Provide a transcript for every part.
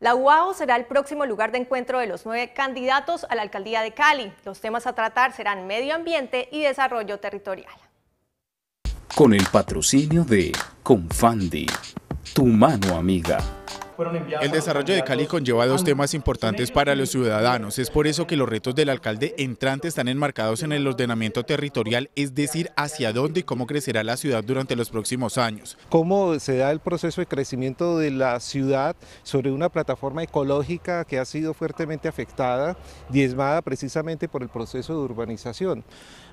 La UAO será el próximo lugar de encuentro de los nueve candidatos a la alcaldía de Cali. Los temas a tratar serán medio ambiente y desarrollo territorial. Con el patrocinio de Confandi, tu mano amiga. El desarrollo de Cali conlleva dos temas importantes para los ciudadanos. Es por eso que los retos del alcalde entrante están enmarcados en el ordenamiento territorial, es decir, hacia dónde y cómo crecerá la ciudad durante los próximos años. Cómo se da el proceso de crecimiento de la ciudad sobre una plataforma ecológica que ha sido fuertemente afectada, diezmada precisamente por el proceso de urbanización.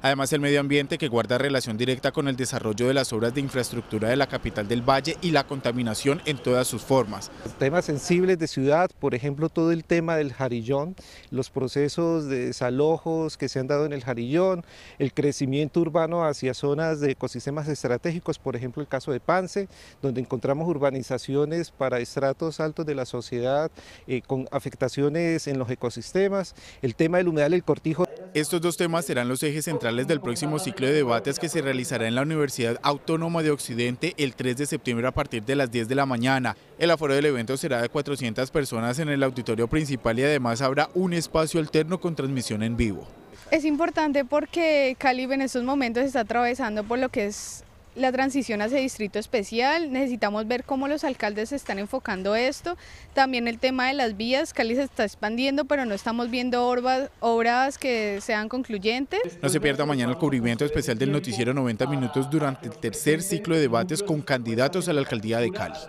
Además, el medio ambiente que guarda relación directa con el desarrollo de las obras de infraestructura de la capital del Valle y la contaminación en todas sus formas temas sensibles de ciudad, por ejemplo, todo el tema del jarillón, los procesos de desalojos que se han dado en el jarillón, el crecimiento urbano hacia zonas de ecosistemas estratégicos, por ejemplo, el caso de Pance, donde encontramos urbanizaciones para estratos altos de la sociedad eh, con afectaciones en los ecosistemas, el tema del humedal el cortijo. Estos dos temas serán los ejes centrales del próximo ciclo de debates que se realizará en la Universidad Autónoma de Occidente el 3 de septiembre a partir de las 10 de la mañana. El aforo del evento será de 400 personas en el auditorio principal y además habrá un espacio alterno con transmisión en vivo. Es importante porque Calibe en estos momentos está atravesando por lo que es la transición hacia distrito especial, necesitamos ver cómo los alcaldes están enfocando esto, también el tema de las vías, Cali se está expandiendo, pero no estamos viendo obras que sean concluyentes. No se pierda mañana el cubrimiento especial del noticiero 90 minutos durante el tercer ciclo de debates con candidatos a la alcaldía de Cali.